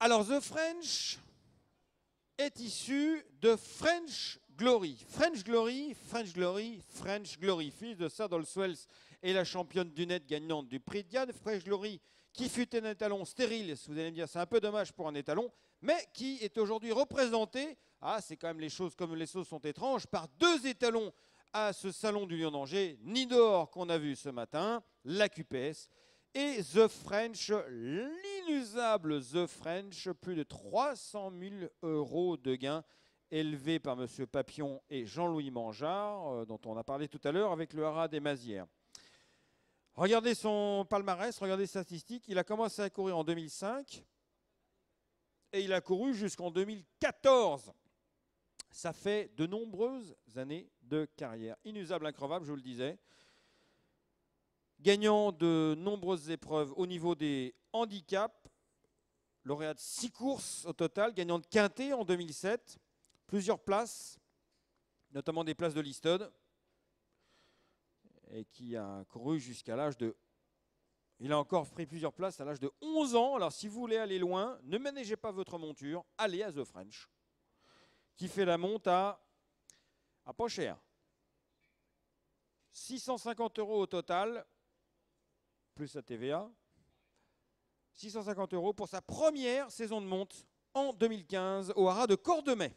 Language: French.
Alors, The French est issu de French Glory. French Glory, French Glory, French Glory. Fils de Saddle Swells et la championne du net gagnante du prix Diane. French Glory, qui fut un étalon stérile, vous allez me dire, c'est un peu dommage pour un étalon, mais qui est aujourd'hui représenté, ah, c'est quand même les choses comme les choses sont étranges, par deux étalons à ce salon du Lion d'Angers, Nidor qu'on a vu ce matin, la QPS, et The French Lion. Inusable The French, plus de 300 000 euros de gains élevés par M. Papillon et Jean-Louis Mangeard, euh, dont on a parlé tout à l'heure avec le haras des Mazières. Regardez son palmarès, regardez ses statistiques. Il a commencé à courir en 2005 et il a couru jusqu'en 2014. Ça fait de nombreuses années de carrière. Inusable, incroyable, je vous le disais gagnant de nombreuses épreuves au niveau des handicaps, lauréat de 6 courses au total, gagnant de Quintet en 2007, plusieurs places, notamment des places de Liston, et qui a couru jusqu'à l'âge de... Il a encore pris plusieurs places à l'âge de 11 ans. Alors si vous voulez aller loin, ne manégez pas votre monture, allez à The French, qui fait la monte à, à pas cher. 650 euros au total, plus la TVA. 650 euros pour sa première saison de monte en 2015 au haras de Cordemais.